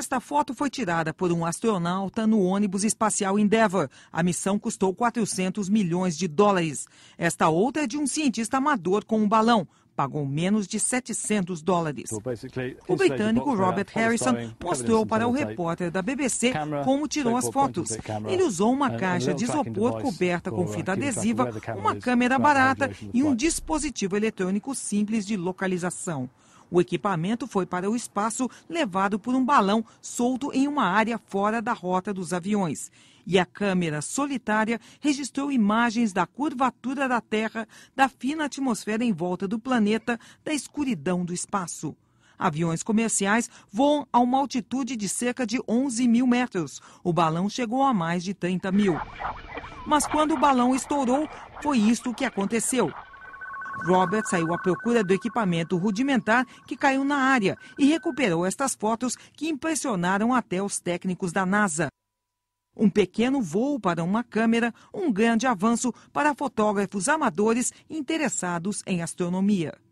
Esta foto foi tirada por um astronauta no ônibus espacial Endeavour. A missão custou 400 milhões de dólares. Esta outra é de um cientista amador com um balão pagou menos de 700 dólares. O britânico Robert Harrison mostrou para o repórter da BBC como tirou as fotos. Ele usou uma caixa de isopor coberta com uh, fita adesiva, uma câmera barata e um dispositivo eletrônico simples de localização. O equipamento foi para o espaço levado por um balão solto em uma área fora da rota dos aviões. E a câmera solitária registrou imagens da curvatura da Terra, da fina atmosfera em volta do planeta, da escuridão do espaço. Aviões comerciais voam a uma altitude de cerca de 11 mil metros. O balão chegou a mais de 30 mil. Mas quando o balão estourou, foi isto que aconteceu. Robert saiu à procura do equipamento rudimentar que caiu na área e recuperou estas fotos que impressionaram até os técnicos da NASA. Um pequeno voo para uma câmera, um grande avanço para fotógrafos amadores interessados em astronomia.